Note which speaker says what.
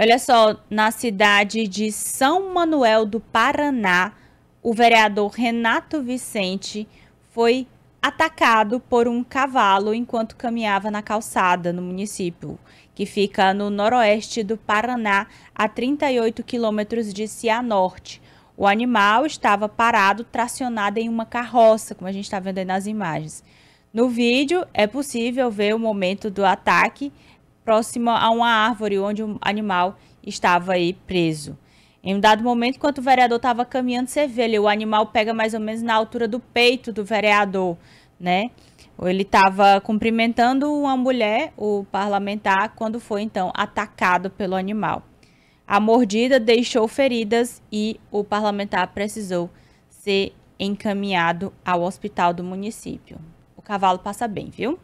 Speaker 1: Olha só, na cidade de São Manuel do Paraná, o vereador Renato Vicente foi atacado por um cavalo enquanto caminhava na calçada no município, que fica no noroeste do Paraná, a 38 quilômetros de Cianorte. O animal estava parado, tracionado em uma carroça, como a gente está vendo aí nas imagens. No vídeo é possível ver o momento do ataque próxima a uma árvore onde o um animal estava aí preso. Em um dado momento, enquanto o vereador estava caminhando, você vê o animal pega mais ou menos na altura do peito do vereador, né? Ele estava cumprimentando uma mulher, o parlamentar, quando foi então atacado pelo animal. A mordida deixou feridas e o parlamentar precisou ser encaminhado ao hospital do município. O cavalo passa bem, viu?